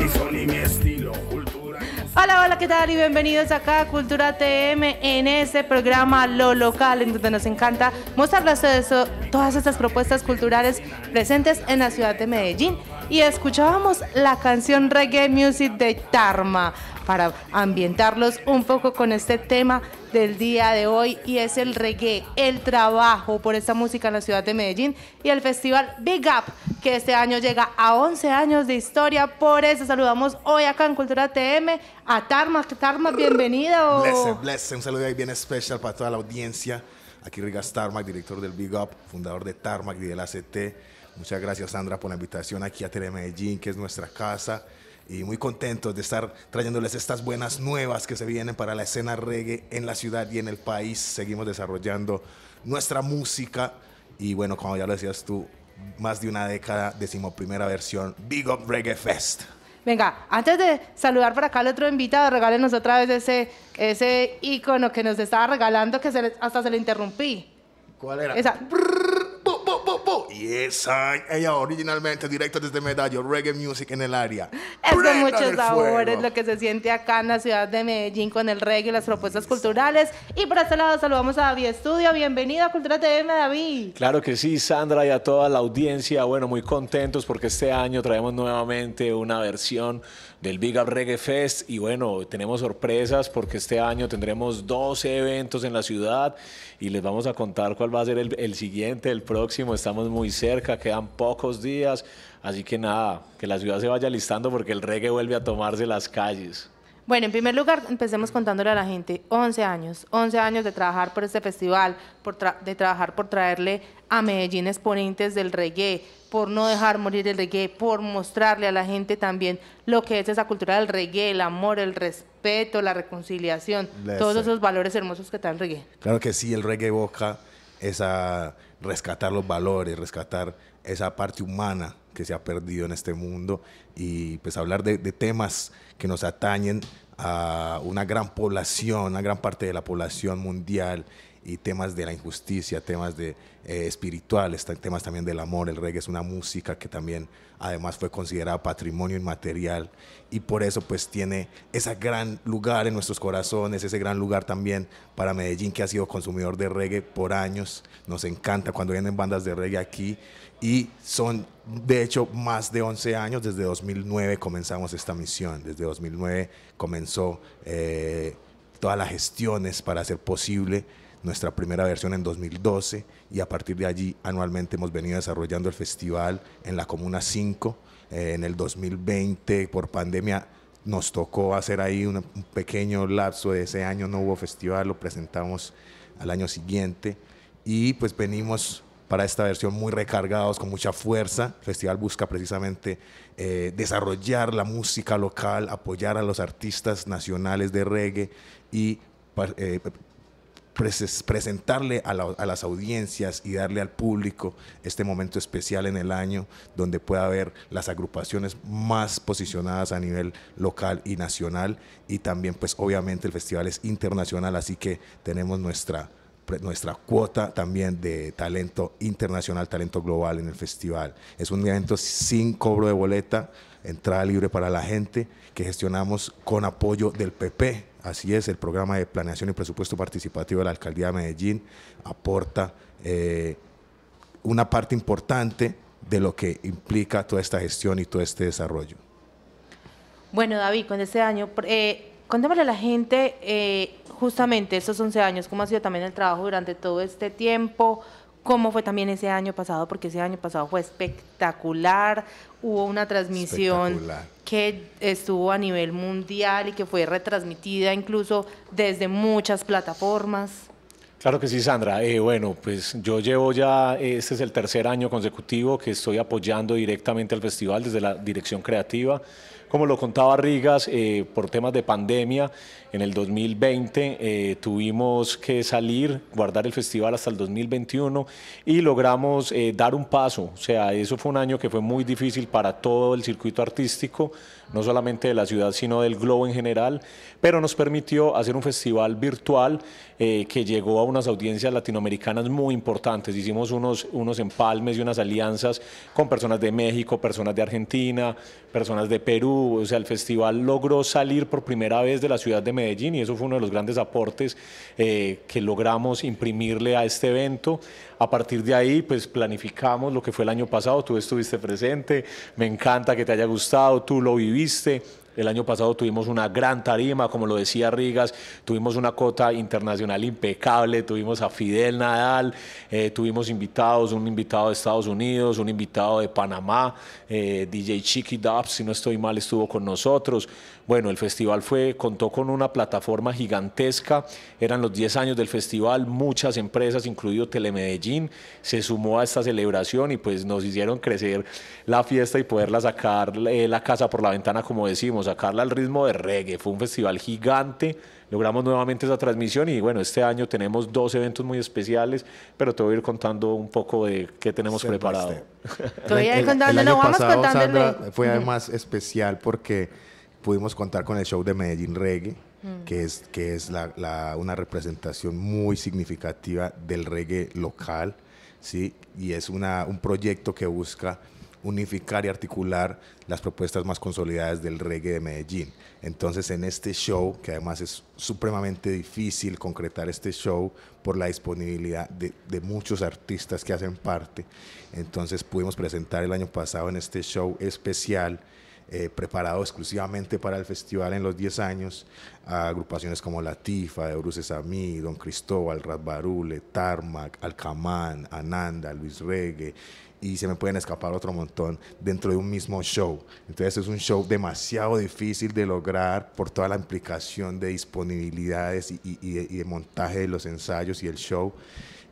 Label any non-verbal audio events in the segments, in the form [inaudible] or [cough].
y estilo, Hola, hola, ¿qué tal? Y bienvenidos acá a Cultura TM en este programa Lo Local, en donde nos encanta mostrarles todas estas propuestas culturales presentes en la ciudad de Medellín. Y escuchábamos la canción Reggae Music de Tarma para ambientarlos un poco con este tema del día de hoy y es el reggae, el trabajo por esta música en la ciudad de Medellín y el festival Big Up que este año llega a 11 años de historia. Por eso saludamos hoy acá en Cultura TM a Tarmac Tarmac, bienvenido Un saludo ahí bien especial para toda la audiencia. Aquí Rigas Tarmac, director del Big Up, fundador de Tarmac y la ACT. Muchas gracias, Sandra, por la invitación aquí a Medellín, que es nuestra casa y muy contentos de estar trayéndoles estas buenas nuevas que se vienen para la escena reggae en la ciudad y en el país. Seguimos desarrollando nuestra música y bueno, como ya lo decías tú, más de una década, decimoprimera versión Big Up Reggae Fest. Venga, antes de saludar para acá al otro invitado, regálenos otra vez ese, ese icono que nos estaba regalando que hasta se le interrumpí. ¿Cuál era? Esa. Yes, ella originalmente directa desde Medallo, reggae music en el área. Es de muchos sabores lo que se siente acá en la ciudad de Medellín con el reggae y las propuestas culturales. Y por este lado saludamos a David Estudio. Bienvenido a Cultura TV, David. Claro que sí, Sandra y a toda la audiencia. Bueno, muy contentos porque este año traemos nuevamente una versión del Big Up Reggae Fest y bueno, tenemos sorpresas porque este año tendremos 12 eventos en la ciudad y les vamos a contar cuál va a ser el, el siguiente, el próximo. Estamos muy cerca, quedan pocos días, así que nada, que la ciudad se vaya listando porque el reggae vuelve a tomarse las calles. Bueno, en primer lugar, empecemos contándole a la gente 11 años, 11 años de trabajar por este festival, por de trabajar por traerle a Medellín exponentes del reggae, por no dejar morir el reggae, por mostrarle a la gente también lo que es esa cultura del reggae, el amor, el respeto, la reconciliación, todos esos valores hermosos que trae el reggae. Claro que sí, el reggae boca esa rescatar los valores, rescatar esa parte humana que se ha perdido en este mundo y pues hablar de, de temas que nos atañen a una gran población, una gran parte de la población mundial y temas de la injusticia, temas de eh, espirituales, temas también del amor. El reggae es una música que también además fue considerada patrimonio inmaterial y por eso pues tiene ese gran lugar en nuestros corazones, ese gran lugar también para Medellín que ha sido consumidor de reggae por años. Nos encanta cuando vienen bandas de reggae aquí y son de hecho más de 11 años, desde 2009 comenzamos esta misión, desde 2009 comenzó... Eh, todas las gestiones para hacer posible nuestra primera versión en 2012 y a partir de allí anualmente hemos venido desarrollando el festival en la Comuna 5. Eh, en el 2020 por pandemia nos tocó hacer ahí un, pequeño lapso de ese año, no hubo festival, lo presentamos al año siguiente y pues venimos para esta versión muy recargados, con mucha fuerza. El festival busca precisamente eh, desarrollar la música local, apoyar a los artistas nacionales de reggae y eh, presentarle a, las audiencias y darle al público este momento especial en el año donde pueda haber las agrupaciones más posicionadas a nivel local y nacional y también pues obviamente el festival es internacional así que tenemos nuestra nuestra cuota también de talento internacional, talento global en el festival. Es un evento sin cobro de boleta, entrada libre para la gente, que gestionamos con apoyo del PP. Así es, el programa de planeación y presupuesto participativo de la Alcaldía de Medellín aporta eh, una parte importante de lo que implica toda esta gestión y todo este desarrollo. Bueno, David, con este año, eh, contémosle a la gente eh, justamente estos 11 años, cómo ha sido también el trabajo durante todo este tiempo, cómo fue también ese año pasado, porque ese año pasado fue espectacular, hubo una transmisión que estuvo a nivel mundial y que fue retransmitida incluso desde muchas plataformas. Claro que sí, Sandra. Eh, bueno, pues yo llevo ya, eh, este es el tercer año consecutivo que estoy apoyando directamente al festival desde la dirección creativa como lo contaba Rigas, eh, por temas de pandemia, en el 2020 eh, tuvimos que salir, guardar el festival hasta el 2021 y logramos eh, dar un paso. O sea, eso fue un año que fue muy difícil para todo el circuito artístico no solamente de la ciudad, sino del globo en general, pero nos permitió hacer un festival virtual eh, que llegó a unas audiencias latinoamericanas muy importantes. Hicimos unos, unos empalmes y unas alianzas con personas de México, personas de Argentina, personas de Perú, o sea, el festival logró salir por primera vez de la ciudad de Medellín y eso fue uno de los grandes aportes eh, que logramos imprimirle a este evento. A partir de ahí, pues planificamos lo que fue el año pasado, tú estuviste presente, me encanta que te haya gustado, tú lo viviste el año pasado tuvimos una gran tarima, como lo decía Rigas, tuvimos una cota internacional impecable, tuvimos a Fidel Nadal, eh, tuvimos invitados, un invitado de Estados Unidos, un invitado de Panamá, eh, DJ Chiqui Dubs, si no estoy mal, estuvo con nosotros, bueno, el festival fue, contó con una plataforma gigantesca, eran los 10 años del festival, muchas empresas, incluido Telemedellín, se sumó a esta celebración y pues nos hicieron crecer la fiesta y poderla sacar eh, la casa por la ventana, como decimos, sacarla al ritmo de reggae. Fue un festival gigante, logramos nuevamente esa transmisión y bueno, este año tenemos dos eventos muy especiales, pero te voy a ir contando un poco de qué tenemos preparado. el, año pasado, fue además especial porque pudimos contar con el show de Medellín Reggae, mm. que es, que es la, una representación muy significativa del reggae local, ¿sí? y es una, un proyecto que busca unificar y articular las propuestas más consolidadas del reggae de Medellín. Entonces, en este show, que además es supremamente difícil concretar este show por la disponibilidad de, de, muchos artistas que hacen parte, entonces pudimos presentar el año pasado en este show especial eh, preparado exclusivamente para el festival en los 10 años, a agrupaciones como La Tifa, de Bruce Don Cristóbal, Rasbarule, Tarmac, Alcamán, Ananda, Luis Regue, y se me pueden escapar otro montón dentro de un mismo show. Entonces es un show demasiado difícil de lograr por toda la implicación de disponibilidades y, de, montaje de los ensayos y el show.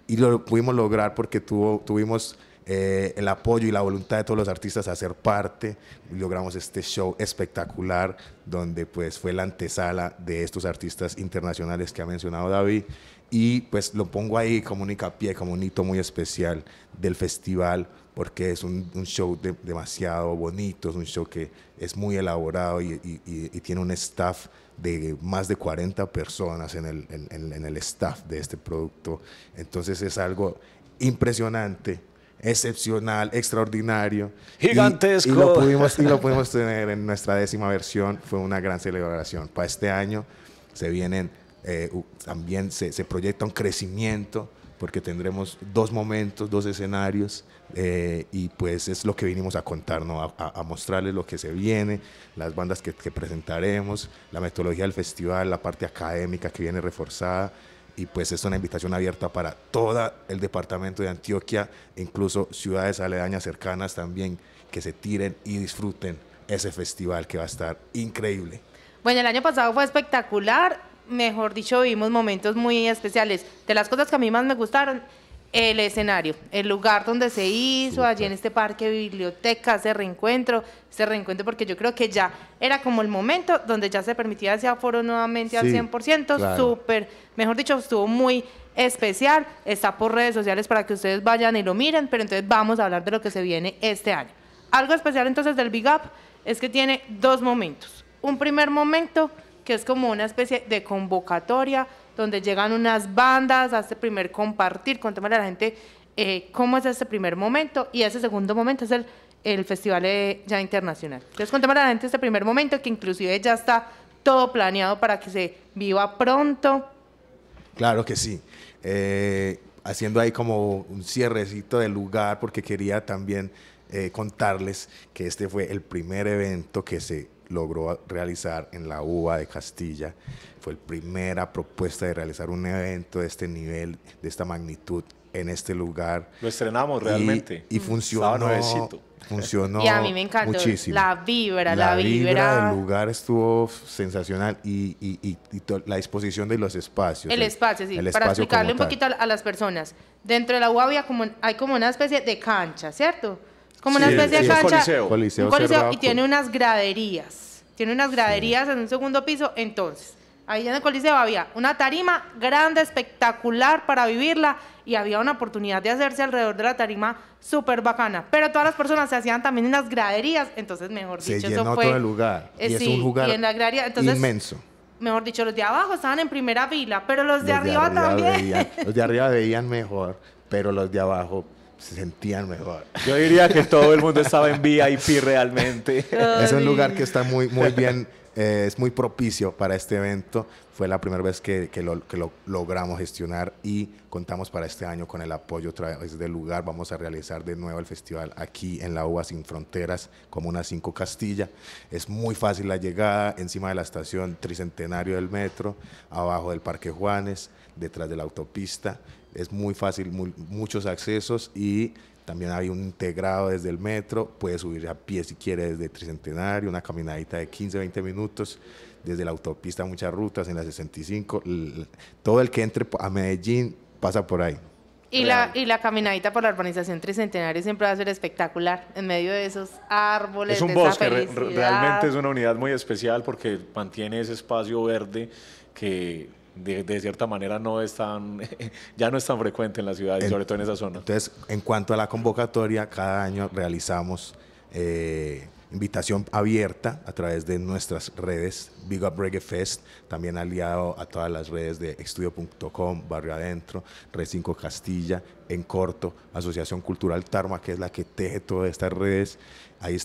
Y lo pudimos lograr porque tuvo, tuvimos eh, el apoyo y la voluntad de todos los artistas a ser parte, logramos este show espectacular donde pues fue la antesala de estos artistas internacionales que ha mencionado David y pues lo pongo ahí como un hincapié, como un hito muy especial del festival porque es un, show demasiado bonito, es un show que es muy elaborado y, tiene un staff de más de 40 personas en el, en el staff de este producto. Entonces es algo impresionante excepcional, extraordinario. Gigantesco. Y, lo pudimos, y lo pudimos tener en nuestra décima versión. Fue una gran celebración. Para este año se vienen, eh, también se, proyecta un crecimiento porque tendremos dos momentos, dos escenarios, eh, y pues es lo que vinimos a contarnos, a, a, mostrarles lo que se viene, las bandas que, que presentaremos, la metodología del festival, la parte académica que viene reforzada, y pues es una invitación abierta para todo el departamento de Antioquia, incluso ciudades aledañas cercanas también, que se tiren y disfruten ese festival que va a estar increíble. Bueno, el año pasado fue espectacular, mejor dicho, vimos momentos muy especiales. De las cosas que a mí más me gustaron el escenario, el lugar donde se hizo, allí en este parque biblioteca, ese reencuentro, ese reencuentro, porque yo creo que ya era como el momento donde ya se permitía ese aforo nuevamente al 100%, súper, mejor dicho, estuvo muy especial, está por redes sociales para que ustedes vayan y lo miren, pero entonces vamos a hablar de lo que se viene este año. Algo especial entonces del Big Up es que tiene dos momentos. Un primer momento que es como una especie de convocatoria donde llegan unas bandas, hace este primer compartir, contémosle a la gente eh, cómo es ese primer momento y ese segundo momento es el, el festival eh, ya internacional. Entonces contémosle a la gente este primer momento que inclusive ya está todo planeado para que se viva pronto. Claro que sí. Eh, haciendo ahí como un cierrecito del lugar porque quería también contarles que este fue el primer evento que se logró realizar en la UBA de Castilla fue la primera propuesta de realizar un evento de este nivel, de esta magnitud, en este lugar. Lo estrenamos realmente. Y, funcionó. Funcionó. Y a mí me encantó. Muchísimo. La vibra, la, la vibra. del lugar estuvo sensacional y, la disposición de los espacios. El, espacio, sí. Para explicarle un poquito a, las personas. Dentro de la UAB hay como, una especie de cancha, ¿cierto? Es como una especie de cancha. coliseo. coliseo, y tiene unas graderías. Tiene unas graderías en un segundo piso. Entonces, Ahí en el Coliseo había una tarima grande, espectacular para vivirla y había una oportunidad de hacerse alrededor de la tarima súper bacana. Pero todas las personas se hacían también en las graderías, entonces mejor dicho, llenó eso fue, todo el lugar. Eh, y es un lugar inmenso. Mejor dicho, los de abajo estaban en primera vila, pero los, de, arriba también. los de arriba veían mejor, pero los de abajo se sentían mejor. Yo diría que todo el mundo estaba en VIP realmente. es un lugar que está muy, muy bien eh, es muy propicio para este evento. Fue la primera vez que, lo, logramos gestionar y contamos para este año con el apoyo de del lugar. Vamos a realizar de nuevo el festival aquí en la UBA Sin Fronteras, Comuna 5 Castilla. Es muy fácil la llegada, encima de la estación Tricentenario del Metro, abajo del Parque Juanes, detrás de la autopista. Es muy fácil, muchos accesos y también hay un integrado desde el metro, puede subir a pie si quiere desde Tricentenario, una caminadita de 15, 20 minutos, desde la autopista muchas rutas, en la 65, todo el que entre a Medellín pasa por ahí. Y la, y la caminadita por la urbanización tricentenario siempre va a ser espectacular en medio de esos árboles. Es un bosque, realmente es una unidad muy especial porque mantiene ese espacio verde que de, cierta manera no es [laughs] ya no es tan frecuente en la ciudad, y sobre todo en esa zona. Entonces, en cuanto a la convocatoria, cada año realizamos eh, invitación abierta a través de nuestras redes, Big Up Reggae Fest, también aliado a todas las redes de estudio.com, Barrio Adentro, Red 5 Castilla, En Corto, Asociación Cultural Tarma, que es la que teje todas estas redes. Ahí,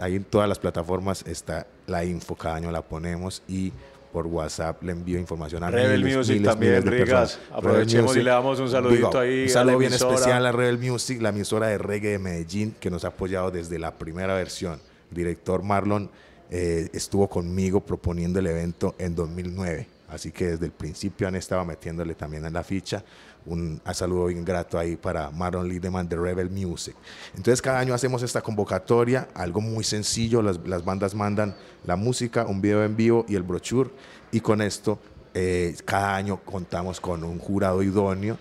ahí en todas las plataformas está la info, cada año la ponemos y por WhatsApp le envío información a Rebel miles, Music miles, también, de Personas. Aprovechemos y le damos un saludito ahí. Un saludo bien especial a Rebel Music, la emisora de reggae de Medellín, que nos ha apoyado desde la primera versión. director Marlon eh, estuvo conmigo proponiendo el evento en 2009. Así que desde el principio han estaba metiéndole también en la ficha. Un, saludo bien grato ahí para Marlon Lideman de Rebel Music. Entonces cada año hacemos esta convocatoria, algo muy sencillo, las, las bandas mandan la música, un video en vivo y el brochure y con esto eh, cada año contamos con un jurado idóneo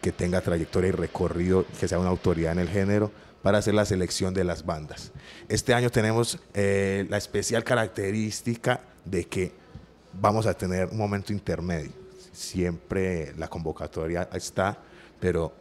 que tenga trayectoria y recorrido, que sea una autoridad en el género para hacer la selección de las bandas. Este año tenemos eh, la especial característica de que vamos a tener un momento intermedio. Siempre la convocatoria está, pero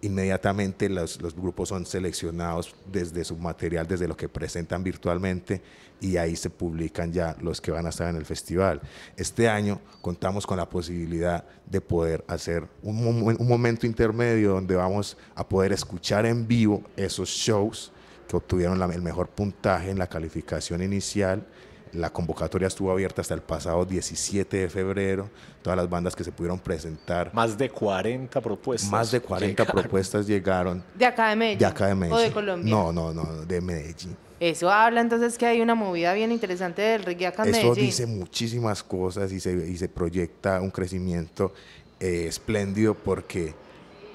inmediatamente los, grupos son seleccionados desde su material, desde lo que presentan virtualmente y ahí se publican ya los que van a estar en el festival. Este año contamos con la posibilidad de poder hacer un, momento intermedio donde vamos a poder escuchar en vivo esos shows que obtuvieron el mejor puntaje en la calificación inicial la convocatoria estuvo abierta hasta el pasado 17 de febrero. Todas las bandas que se pudieron presentar. Más de 40 propuestas. Más de 40 propuestas llegaron. ¿De acá de Medellín? De acá de Medellín. No, no, no, de Medellín. Eso habla entonces que hay una movida bien interesante del reggae acá Eso dice muchísimas cosas y se, y se proyecta un crecimiento eh, espléndido porque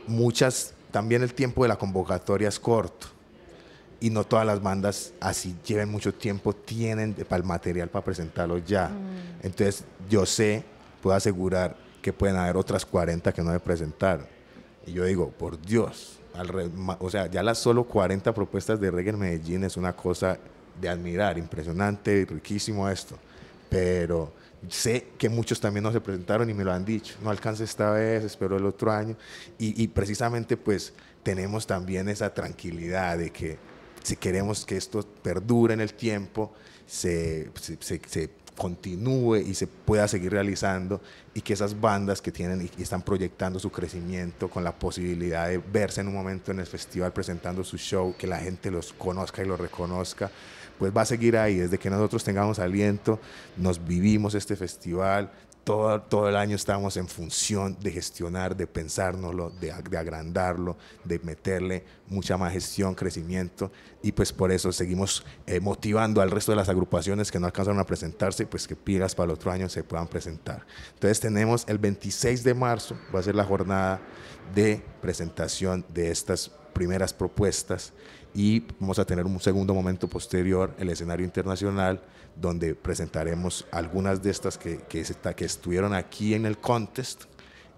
muchas, también el tiempo de la convocatoria es corto y no todas las bandas, así lleven mucho tiempo, tienen para el material para presentarlo ya. Mm. Entonces, yo sé, puedo asegurar que pueden haber otras 40 que no me presentaron. Y yo digo, por Dios, o sea, ya las solo 40 propuestas de reggae en Medellín es una cosa de admirar, impresionante, riquísimo esto. Pero sé que muchos también no se presentaron y me lo han dicho. No alcancé esta vez, espero el otro año. y precisamente pues tenemos también esa tranquilidad de que si queremos que esto perdure en el tiempo, se, continúe y se pueda seguir realizando y que esas bandas que tienen y están proyectando su crecimiento con la posibilidad de verse en un momento en el festival presentando su show, que la gente los conozca y los reconozca, pues va a seguir ahí. Desde que nosotros tengamos aliento, nos vivimos este festival, todo, el año estamos en función de gestionar, de pensárnoslo, de, agrandarlo, de meterle mucha más gestión, crecimiento. Y pues por eso seguimos eh, motivando al resto de las agrupaciones que no alcanzaron a presentarse, pues que pilas para el otro año se puedan presentar. Entonces tenemos el 26 de marzo, va a ser la jornada de presentación de estas primeras propuestas y vamos a tener un segundo momento posterior, el escenario internacional, donde presentaremos algunas de estas que, que, estuvieron aquí en el contest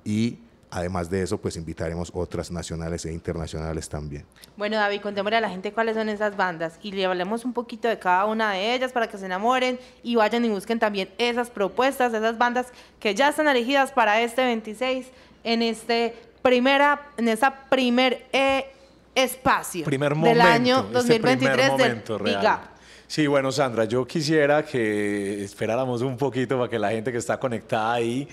y Además de eso, pues invitaremos otras nacionales e internacionales también. Bueno, David, contémosle a la gente cuáles son esas bandas y le hablemos un poquito de cada una de ellas para que se enamoren y vayan y busquen también esas propuestas, esas bandas que ya están elegidas para este 26 en este primera, en esa primer eh, espacio del año 2023 del Sí, bueno, Sandra, yo quisiera que esperáramos un poquito para que la gente que está conectada ahí...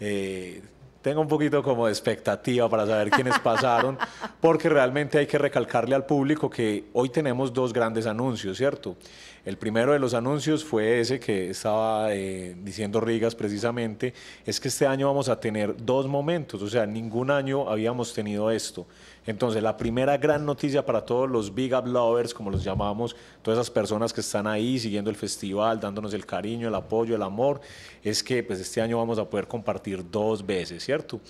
Eh, tenga un poquito como de expectativa para saber quiénes [laughs] pasaron, porque realmente hay que recalcarle al público que hoy tenemos dos grandes anuncios, ¿cierto? El primero de los anuncios fue ese que estaba eh, diciendo Rigas precisamente, es que este año vamos a tener dos momentos, o sea, ningún año habíamos tenido esto. Entonces, la primera gran noticia para todos los Big Up Lovers, como los llamamos, todas esas personas que están ahí siguiendo el festival, dándonos el cariño, el apoyo, el amor, es que pues, este año vamos a poder compartir dos veces, ¿cierto?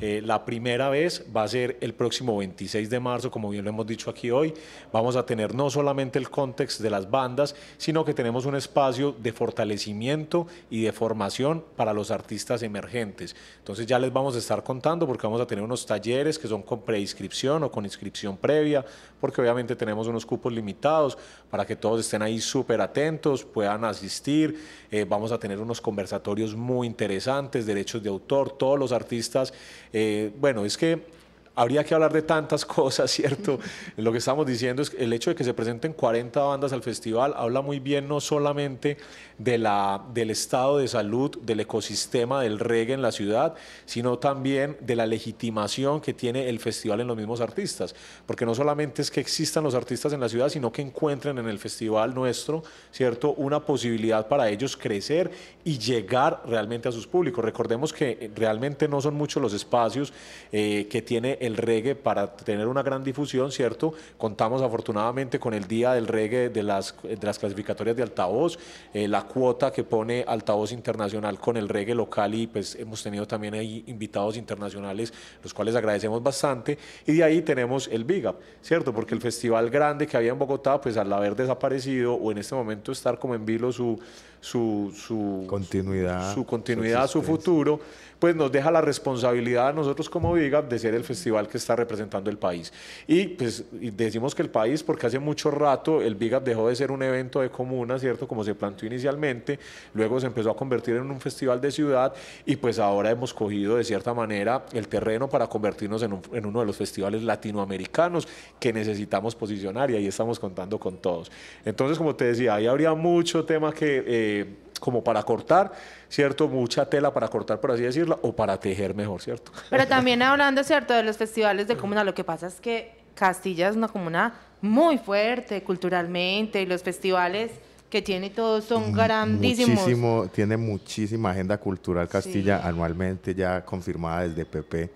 Eh, la primera vez va a ser el próximo 26 de marzo, como bien lo hemos dicho aquí hoy. Vamos a tener no solamente el contexto de las bandas, sino que tenemos un espacio de fortalecimiento y de formación para los artistas emergentes. Entonces, ya les vamos a estar contando porque vamos a tener unos talleres que son con preinscripción o con inscripción previa, porque obviamente tenemos unos cupos limitados para que todos estén ahí súper atentos, puedan asistir. Eh, vamos a tener unos conversatorios muy interesantes, derechos de autor, todos los artistas. Eh, bueno, es que habría que hablar de tantas [laughs] cosas, ¿cierto? Lo que estamos diciendo es que el hecho de que se presenten 40 bandas al festival habla muy bien no solamente de la, del estado de salud, del ecosistema del reggae en la ciudad, sino también de la legitimación que tiene el festival en los mismos artistas. Porque no solamente es que existan los artistas en la ciudad, sino que encuentren en el festival nuestro, ¿cierto? Una posibilidad para ellos crecer y llegar realmente a sus públicos. Recordemos que eh, realmente no son muchos los espacios eh, que tiene el reggae para tener una gran difusión, ¿cierto? Contamos afortunadamente con el día del reggae de las, clasificatorias de altavoz, eh, la cuota que pone altavoz internacional con el reggae local y pues hemos tenido también ahí invitados internacionales, los cuales agradecemos bastante. Y de ahí tenemos el Big Up, ¿cierto? Porque el festival grande que había en Bogotá, pues al haber desaparecido o en este momento estar como en vilo su su, continuidad, su, continuidad, su, futuro, pues nos deja la responsabilidad a nosotros como Up de ser el festival que está representando el país. Y pues decimos que el país, porque hace mucho rato el Up dejó de ser un evento de comuna, ¿cierto? Como se planteó inicialmente, luego se empezó a convertir en un festival de ciudad y pues ahora hemos cogido de cierta manera el terreno para convertirnos en, uno de los festivales latinoamericanos que necesitamos posicionar y ahí estamos contando con todos. Entonces, como te decía, ahí habría mucho tema que... Eh, eh, como para cortar, ¿cierto? Mucha tela para cortar, por así decirlo, o para tejer mejor, ¿cierto? Pero [laughs] también hablando, ¿cierto? De los festivales de comuna, lo que pasa es que Castilla es una comuna muy fuerte culturalmente y los festivales que tiene todos son mm, grandísimos. Muchísimo, tiene muchísima agenda cultural Castilla anualmente ya confirmada desde PP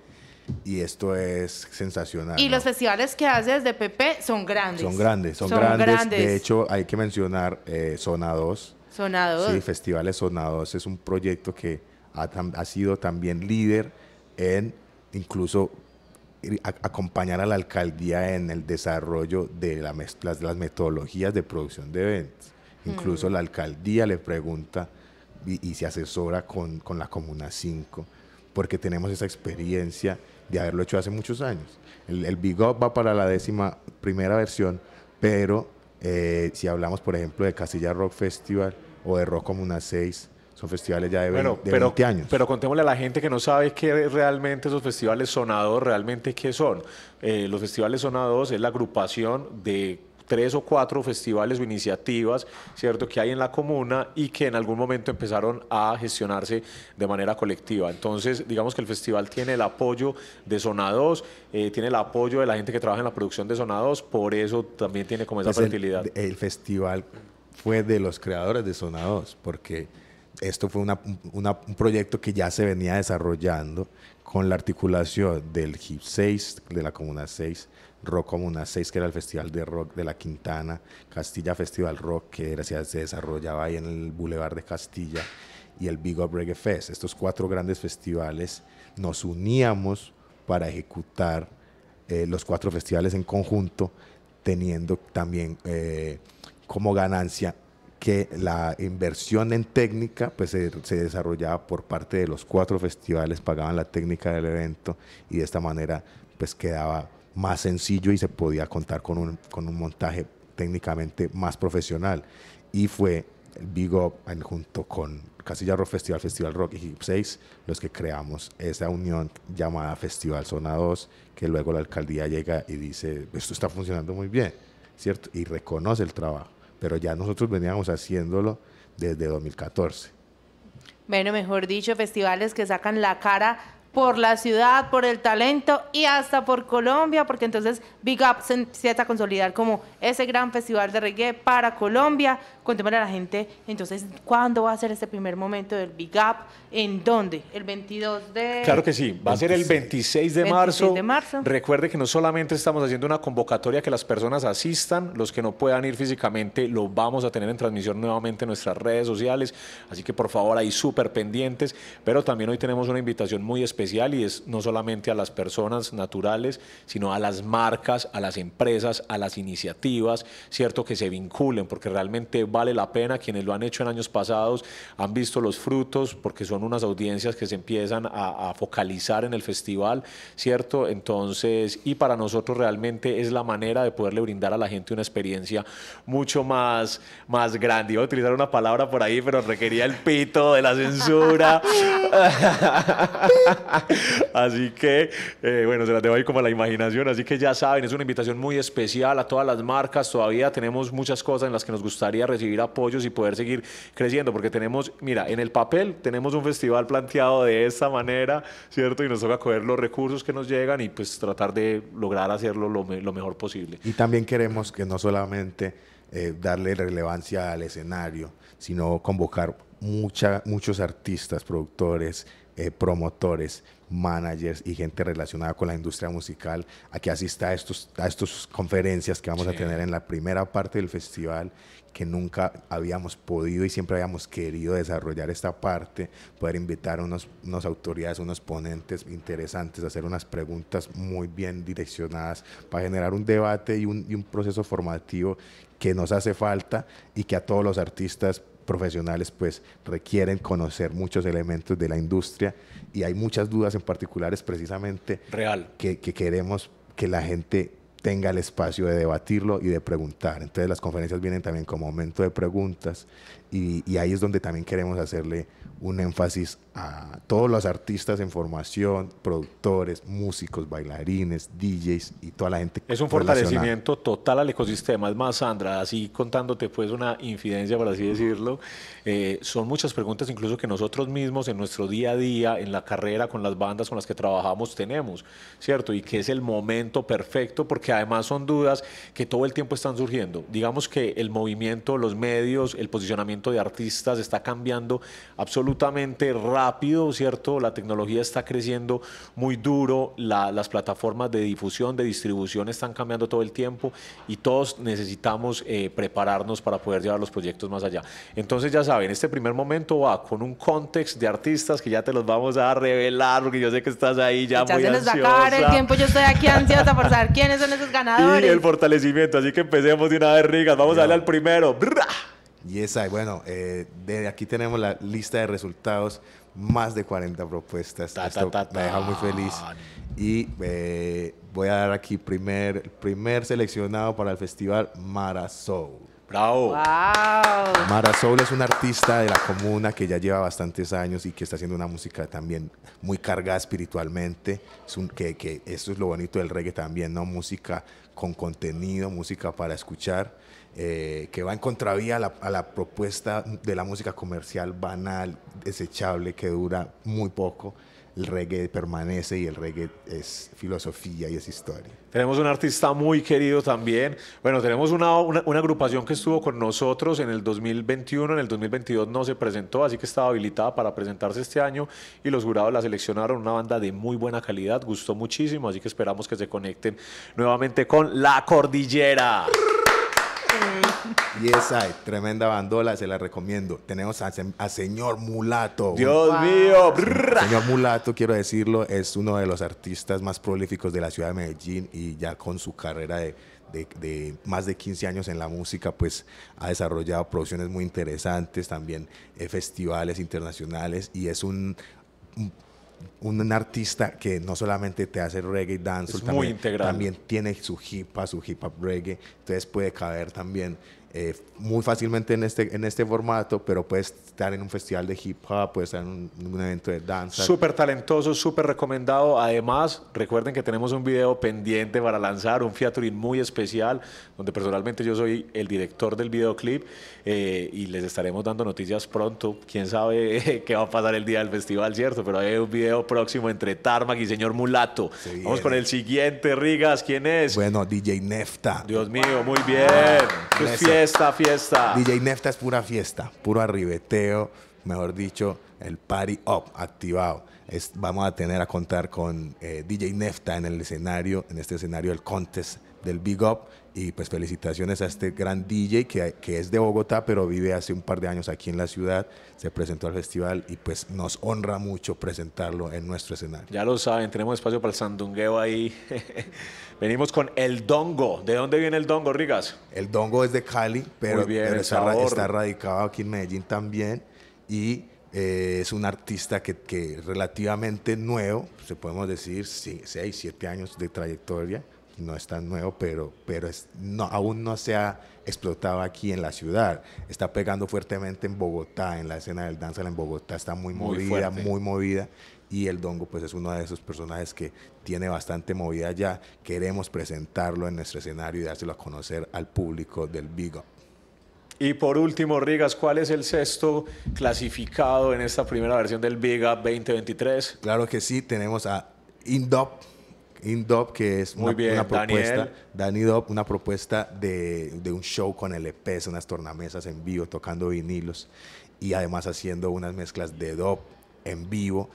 y esto es sensacional. Y los festivales que hace desde PP son grandes. Son grandes, son, grandes. De hecho, hay que mencionar eh, Zona 2, Sonados. Sí, Festivales Sonados es un proyecto que ha, sido también líder en incluso acompañar a la alcaldía en el desarrollo de las, las, metodologías de producción de eventos. Incluso mm. la alcaldía le pregunta y, se asesora con, la Comuna 5, porque tenemos esa experiencia de haberlo hecho hace muchos años. El, Big Up va para la décima primera versión, pero eh, si hablamos, por ejemplo, de Castilla Rock Festival, o de rock como unas seis. Son festivales ya de, 20, años. Pero contémosle a la gente que no sabe qué realmente esos festivales sonados, realmente qué son. Eh, los festivales sonados es la agrupación de tres o cuatro festivales o iniciativas, ¿cierto?, que hay en la comuna y que en algún momento empezaron a gestionarse de manera colectiva. Entonces, digamos que el festival tiene el apoyo de Sonados, eh, tiene el apoyo de la gente que trabaja en la producción de Sonados, por eso también tiene como esa pues fertilidad. el festival fue de los creadores de Zona 2, porque esto fue un proyecto que ya se venía desarrollando con la articulación del HIP 6, de la Comuna 6, Rock Comuna 6, que era el Festival de Rock de la Quintana, Castilla Festival Rock, que era, se desarrollaba ahí en el Boulevard de Castilla, y el Big Up Reggae Fest. Estos cuatro grandes festivales nos uníamos para ejecutar eh, los cuatro festivales en conjunto, teniendo también... Eh, como ganancia que la inversión en técnica pues, se, desarrollaba por parte de los cuatro festivales, pagaban la técnica del evento y de esta manera pues quedaba más sencillo y se podía contar con un, con un montaje técnicamente más profesional. Y fue Big Up junto con Casilla Rock Festival, Festival Rock y Hip 6 los que creamos esa unión llamada Festival Zona 2, que luego la alcaldía llega y dice, esto está funcionando muy bien, ¿cierto? Y reconoce el trabajo pero ya nosotros veníamos haciéndolo desde 2014. Bueno, mejor dicho, festivales que sacan la cara por la ciudad, por el talento y hasta por Colombia, porque entonces Big Up se a consolidar como ese gran festival de reggae para Colombia, contémosle a la gente entonces cuándo va a ser este primer momento del Big Up, en dónde, el 22 de... Claro que sí, va a ser el 26 de, 26 marzo. de marzo. Recuerde que no solamente estamos haciendo una convocatoria que las personas asistan, los que no puedan ir físicamente lo vamos a tener en transmisión nuevamente en nuestras redes sociales, así que por favor ahí súper pendientes, pero también hoy tenemos una invitación muy especial y es no solamente a las personas naturales, sino a las marcas, a las empresas, a las iniciativas, ¿cierto? Que se vinculen, porque realmente va vale la pena. Quienes lo han hecho en años pasados han visto los frutos porque son unas audiencias que se empiezan a, focalizar en el festival, ¿cierto? Entonces, y para nosotros realmente es la manera de poderle brindar a la gente una experiencia mucho más, más grande. Iba a utilizar una palabra por ahí, pero requería el pito de la censura. [laughs] así que, eh, bueno, se las debo ahí como la imaginación. Así que ya saben, es una invitación muy especial a todas las marcas. Todavía tenemos muchas cosas en las que nos gustaría recibir apoyos y poder seguir creciendo, porque tenemos, mira, en el papel tenemos un festival planteado de esta manera, ¿cierto? Y nos toca coger los recursos que nos llegan y pues tratar de lograr hacerlo lo, mejor posible. Y también queremos que no solamente eh, darle relevancia al escenario, sino convocar mucha, muchos artistas, productores, eh, promotores, managers y gente relacionada con la industria musical a que asista a, estos, a estas conferencias que vamos a tener en la primera parte del festival que nunca habíamos podido y siempre habíamos querido desarrollar esta parte, poder invitar a unas autoridades, unos ponentes interesantes, hacer unas preguntas muy bien direccionadas para generar un debate y un, proceso formativo que nos hace falta y que a todos los artistas profesionales pues requieren conocer muchos elementos de la industria y hay muchas dudas en particulares precisamente Que, que queremos que la gente tenga el espacio de debatirlo y de preguntar. Entonces las conferencias vienen también como momento de preguntas y, ahí es donde también queremos hacerle un énfasis a todos los artistas en formación, productores, músicos, bailarines, DJs y toda la gente. Es un fortalecimiento total al ecosistema. Es más, Sandra, así contándote pues una infidencia, por así decirlo, eh, son muchas preguntas incluso que nosotros mismos en nuestro día a día, en la carrera, con las bandas con las que trabajamos, tenemos, ¿cierto? Y que es el momento perfecto porque además son dudas que todo el tiempo están surgiendo. Digamos que el movimiento, los medios, el posicionamiento de artistas está cambiando absolutamente rápido, ¿cierto? La tecnología está creciendo muy duro, las plataformas de difusión, de distribución están cambiando todo el tiempo y todos necesitamos eh, prepararnos para poder llevar los proyectos más allá. Entonces ya saben, este primer momento va con un contexto de artistas que ya te los vamos a revelar porque yo sé que estás ahí ya, ya se nos va a acabar el tiempo, yo estoy aquí ansiosa por saber quiénes son esos ganadores. [laughs] Y el fortalecimiento, así que empecemos de una vez, Rigas. Vamos a darle al primero. Y esa, bueno, eh, aquí tenemos la lista de resultados, más de 40 propuestas. Esto me ha me deja muy feliz. Y eh, voy a dar aquí primer, primer seleccionado para el festival Mara Bravo. Mara es una artista de la comuna que ya lleva bastantes años y que está haciendo una música también muy cargada espiritualmente. que, eso es lo bonito del reggae también, ¿no? Música con contenido, música para escuchar, eh, que va en contravía a la, propuesta de la música comercial banal, desechable, que dura muy poco el reggae permanece y el reggae es filosofía y es historia. Tenemos un artista muy querido también. Bueno, tenemos una, agrupación que estuvo con nosotros en el 2021, en el 2022 no se presentó, así que estaba habilitada para presentarse este año y los jurados la seleccionaron, una banda de muy buena calidad, gustó muchísimo, así que esperamos que se conecten nuevamente con La Cordillera y esa Tremenda bandola, se la recomiendo. Tenemos a, señor Mulato. Dios mío. señor Mulato, quiero decirlo, es uno de los artistas más prolíficos de la ciudad de Medellín y ya con su carrera de, más de 15 años en la música, pues ha desarrollado producciones muy interesantes, también eh, festivales internacionales y es un un, artista que no solamente te hace reggae, dance, también, también, tiene su hip hop, su hip hop reggae, entonces puede caber también eh, muy fácilmente en este, en este formato, pero puedes estar en un festival de hip hop, puedes estar en un, evento de danza. Súper talentoso, súper recomendado. Además, recuerden que tenemos un video pendiente para lanzar, un featuring muy especial, donde personalmente yo soy el director del videoclip eh, y les estaremos dando noticias pronto. Quién sabe [laughs] qué va a pasar el día del festival, ¿cierto? Pero hay un video próximo entre Tarmac y señor Mulato. Vamos con eh. el siguiente, Rigas. ¿Quién es? Bueno, DJ Nefta. Dios mío, muy bien. Ah, pues Fiesta, fiesta. DJ Nefta es pura fiesta, puro arribeteo, mejor dicho, el party up activado. vamos a tener a contar con eh, DJ Nefta en el escenario, en este escenario el contest del Big Up y pues felicitaciones a este gran DJ que, que, es de Bogotá, pero vive hace un par de años aquí en la ciudad. Se presentó al festival y pues nos honra mucho presentarlo en nuestro escenario. Ya lo saben, tenemos espacio para el sandungueo ahí. [laughs] Venimos con El Dongo. ¿De dónde viene El Dongo, Rigas? El Dongo es de Cali, pero, está, radicado aquí en Medellín también. Y eh, es un artista que, que relativamente nuevo, se podemos decir, 6, 7 años de trayectoria no es tan nuevo, pero, pero no, aún no se ha explotado aquí en la ciudad. Está pegando fuertemente en Bogotá, en la escena del danza en Bogotá está muy, movida, muy movida. Y el Dongo pues es uno de esos personajes que tiene bastante movida ya. Queremos presentarlo en nuestro escenario y dárselo a conocer al público del Big Up. Y por último, Rigas, ¿cuál es el sexto clasificado en esta primera versión del Big Up 2023? Claro que sí, tenemos a Indop Indop, que es Muy una, bien, propuesta, Danny Dop, una propuesta de, un show con LPs, e unas tornamesas en vivo, tocando vinilos y además haciendo unas mezclas de Dop en vivo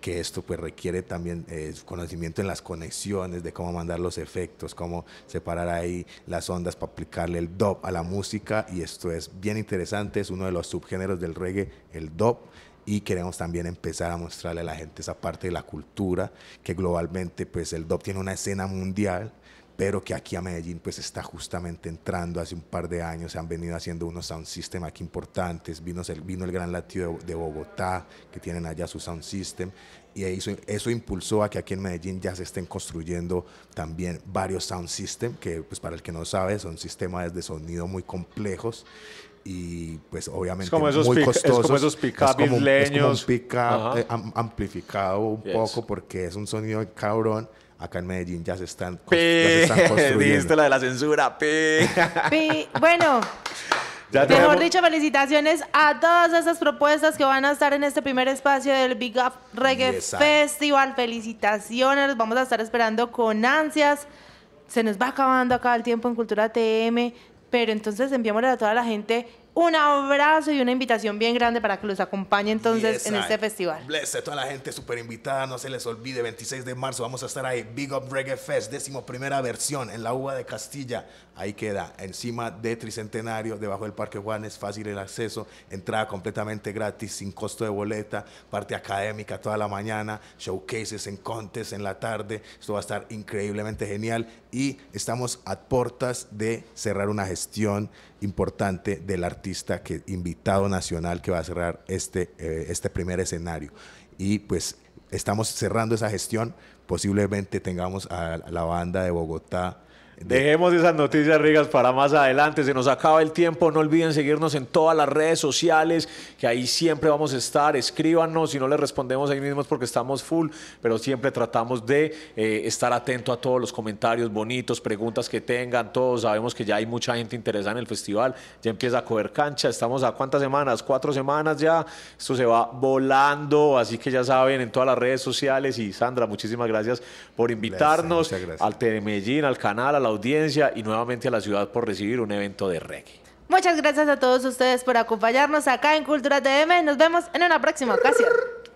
que esto pues requiere también eh, conocimiento en las conexiones, de cómo mandar los efectos, cómo separar ahí las ondas para aplicarle el dop a la música y esto es bien interesante, es uno de los subgéneros del reggae, el dop y queremos también empezar a mostrarle a la gente esa parte de la cultura que globalmente pues el DOP tiene una escena mundial pero que aquí a Medellín pues está justamente entrando hace un par de años, se han venido haciendo unos sound system aquí importantes, vino el, vino el Gran Latido de, de Bogotá, que tienen allá su sound system, y eso, eso impulsó a que aquí en Medellín ya se estén construyendo también varios sound system, que pues para el que no sabe son sistemas de sonido muy complejos, y pues obviamente muy costoso. Es como esos pick un pick eh, amplificado un poco porque es un sonido cabrón. Acá en Medellín ya se están, ya [laughs] construyendo. la de la censura. Pi. [laughs] Bueno. Ya Mejor dicho, felicitaciones a todas esas propuestas que van a estar en este primer espacio del Big Up Reggae Festival. Felicitaciones, los vamos a estar esperando con ansias. Se nos va acabando acá el tiempo en Cultura TM pero entonces enviámosle a toda la gente un abrazo y una invitación bien grande para que los acompañe entonces en este festival. Bless a toda la gente súper invitada, no se les olvide, 26 de marzo vamos a estar ahí, Big Up Reggae Fest, décimo primera versión en la UBA de Castilla. Ahí queda, encima de Tricentenario, debajo del Parque Juan es fácil el acceso, entrada completamente gratis, sin costo de boleta, parte académica toda la mañana, showcases en contes en la tarde. Esto va a estar increíblemente genial y estamos a puertas de cerrar una gestión importante del artista que invitado nacional que va a cerrar este, eh, este primer escenario. Y pues estamos cerrando esa gestión. Posiblemente tengamos a la banda de Bogotá Dejemos esas noticias ricas para más adelante. Se nos acaba el tiempo. No olviden seguirnos en todas las redes sociales, que ahí siempre vamos a estar. Escríbanos. Si no les respondemos ahí mismos porque estamos full, pero siempre tratamos de eh, estar atento a todos los comentarios bonitos, preguntas que tengan. Todos sabemos que ya hay mucha gente interesada en el festival. Ya empieza a coger cancha. Estamos a cuántas semanas? Cuatro semanas ya. Esto se va volando. Así que ya saben, en todas las redes sociales. Y Sandra, muchísimas gracias por invitarnos al Telemellín, al canal, a la audiencia y nuevamente a la ciudad por recibir un evento de reggae. Muchas gracias a todos ustedes por acompañarnos acá en Cultura TM. Nos vemos en una próxima ocasión.